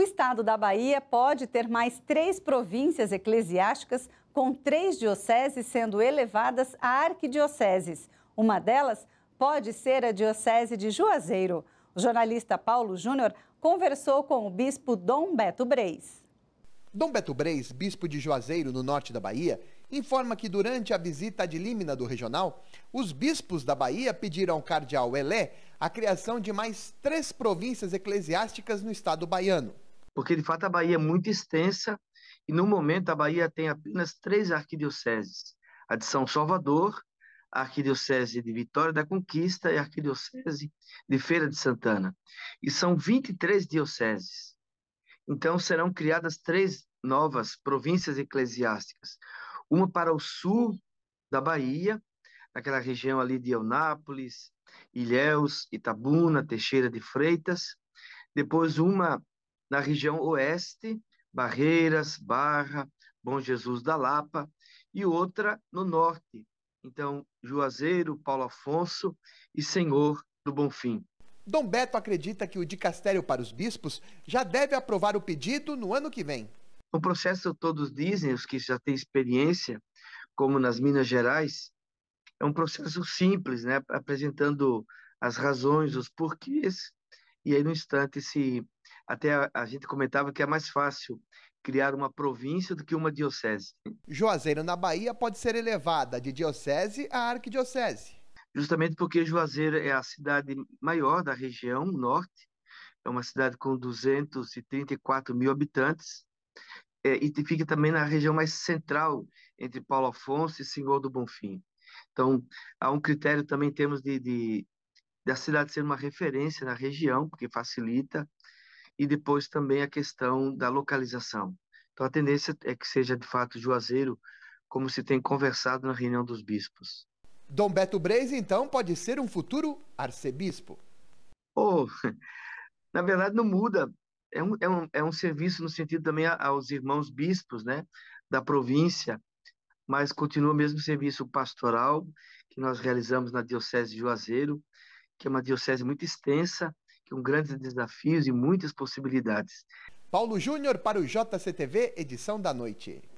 O estado da Bahia pode ter mais três províncias eclesiásticas, com três dioceses sendo elevadas a arquidioceses. Uma delas pode ser a Diocese de Juazeiro. O jornalista Paulo Júnior conversou com o bispo Dom Beto Breis. Dom Beto Breis, bispo de Juazeiro, no norte da Bahia, informa que durante a visita de Límina do Regional, os bispos da Bahia pediram ao cardeal Elé a criação de mais três províncias eclesiásticas no estado baiano porque de fato a Bahia é muito extensa e no momento a Bahia tem apenas três arquidioceses: a de São Salvador, a arquidiocese de Vitória da Conquista e a arquidiocese de Feira de Santana. E são 23 dioceses. Então serão criadas três novas províncias eclesiásticas: uma para o sul da Bahia, naquela região ali de Eunápolis, Ilhéus, Itabuna, Teixeira de Freitas, depois uma na região oeste, Barreiras, Barra, Bom Jesus da Lapa, e outra no norte, então Juazeiro, Paulo Afonso e Senhor do Bonfim. Dom Beto acredita que o dicastério para os bispos já deve aprovar o pedido no ano que vem. O processo, todos dizem, os que já têm experiência, como nas Minas Gerais, é um processo simples, né? apresentando as razões, os porquês e aí no instante se até a, a, gente comentava que é mais fácil criar uma província do que uma diocese. Juazeiro na Bahia pode ser elevada de diocese a arquidiocese. Justamente porque Juazeiro é a cidade maior da região norte, é uma cidade com 234 mil habitantes é, e fica também na região mais central entre Paulo Afonso e Senhor do Bonfim. Então, há um critério também em termos de, de da cidade ser uma referência na região, porque facilita, e depois também a questão da localização. Então, a tendência é que seja, de fato, Juazeiro, como se tem conversado na reunião dos bispos. Dom Beto Breis, então, pode ser um futuro arcebispo? Oh, na verdade, não muda. É um, é um, é um serviço no sentido também aos irmãos bispos né, da província, mas continua o mesmo serviço pastoral que nós realizamos na Diocese de Juazeiro, que é uma diocese muito extensa, com grandes desafios e muitas possibilidades. Paulo Júnior para o JCTV, edição da noite.